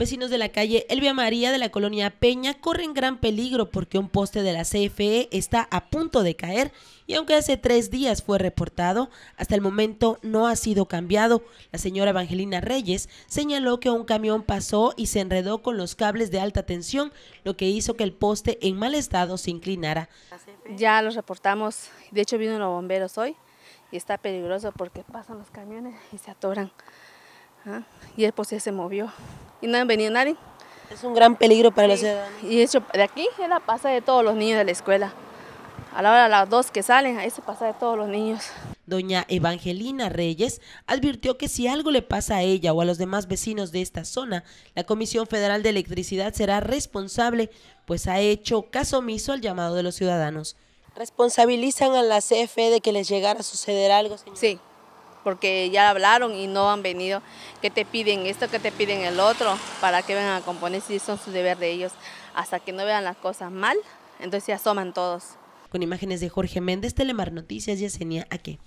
Vecinos de la calle Elvia María de la colonia Peña corren gran peligro porque un poste de la CFE está a punto de caer y aunque hace tres días fue reportado, hasta el momento no ha sido cambiado. La señora Evangelina Reyes señaló que un camión pasó y se enredó con los cables de alta tensión, lo que hizo que el poste en mal estado se inclinara. Ya los reportamos, de hecho vienen los bomberos hoy y está peligroso porque pasan los camiones y se atoran. Ah, y el poste se movió y no venido nadie. Es un gran peligro para los ciudadanos. Y Y hecho, de aquí es la pasa de todos los niños de la escuela. A la hora de las dos que salen, ahí se pasa de todos los niños. Doña Evangelina Reyes advirtió que si algo le pasa a ella o a los demás vecinos de esta zona, la Comisión Federal de Electricidad será responsable, pues ha hecho caso omiso al llamado de los ciudadanos. ¿Responsabilizan a la CFE de que les llegara a suceder algo, Sí, porque ya hablaron y no han venido, que te piden esto, que te piden el otro, para que vengan a componer, si son su deber de ellos. Hasta que no vean las cosas mal, entonces se asoman todos. Con imágenes de Jorge Méndez, Telemar Noticias, Yesenia Aque.